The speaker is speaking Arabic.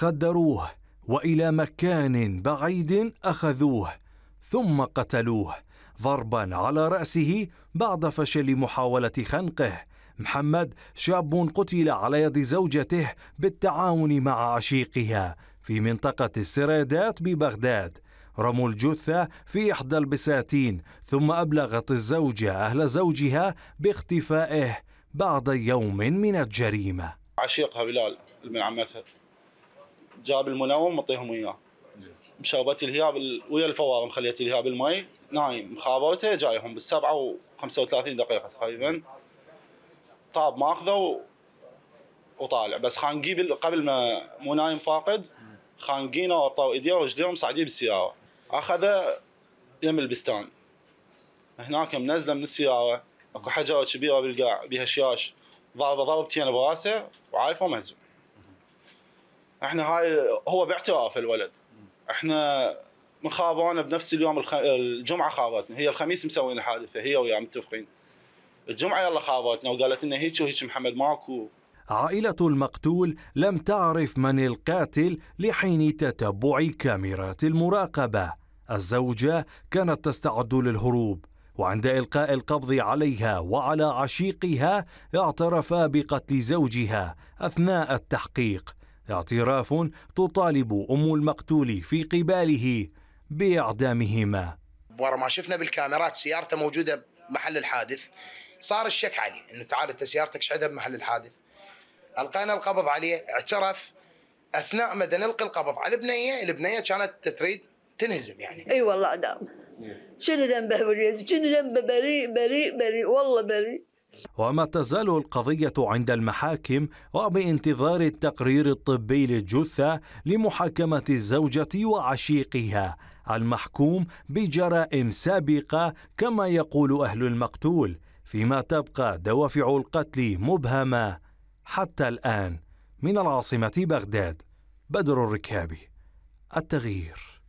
خدروه والى مكان بعيد اخذوه ثم قتلوه ضربا على راسه بعد فشل محاوله خنقه محمد شاب قتل على يد زوجته بالتعاون مع عشيقها في منطقه السرادات ببغداد رموا الجثة في إحدى البساتين ثم أبلغت الزوجة أهل زوجها باختفائه بعد يوم من الجريمة عشيقها بلال ابن عمتها جاب المنوم مطيهم اياه مشربت الهياب ويا الفوارم مخليت الهياب المي نايم مخابوته جايهم بالسبعة و35 دقيقة تقريبا طاب ماخذه وطالع بس خانقي قبل ما مو نايم فاقد خانقينه وطوا ايديه ورجليهم صعديه بالسيارة اخذه يم البستان هناك منزله من السياره اكو حجره كبيره بالقاع بها شياش ضربه ضربتين براسه وعايفه مهزوم احنا هاي هو باعتراف الولد احنا مخابونا بنفس اليوم الخ... الجمعه خابتنا هي الخميس مسوين الحادثه هي ويا متفقين الجمعه يلا خابتنا وقالت لنا هيك وهيك محمد ماكو عائلة المقتول لم تعرف من القاتل لحين تتبع كاميرات المراقبة الزوجة كانت تستعد للهروب وعند إلقاء القبض عليها وعلى عشيقها اعترف بقتل زوجها أثناء التحقيق اعتراف تطالب أم المقتول في قباله بإعدامهما ورا ما شفنا بالكاميرات سيارته موجودة بمحل الحادث صار الشك عليه أنه تعال أنت سيارتك شعدها بمحل الحادث ألقينا القبض عليه اعترف أثناء ما نلقي القبض على البنية البنية كانت تريد تنهزم يعني اي والله دام نعم. شنو ذنبه شنو ذنبه بريء بريء بريء والله بريء وما تزال القضية عند المحاكم وبانتظار التقرير الطبي للجثة لمحاكمة الزوجة وعشيقها المحكوم بجرائم سابقة كما يقول أهل المقتول فيما تبقى دوافع القتل مبهمة حتى الآن من العاصمة بغداد بدر الركابي التغيير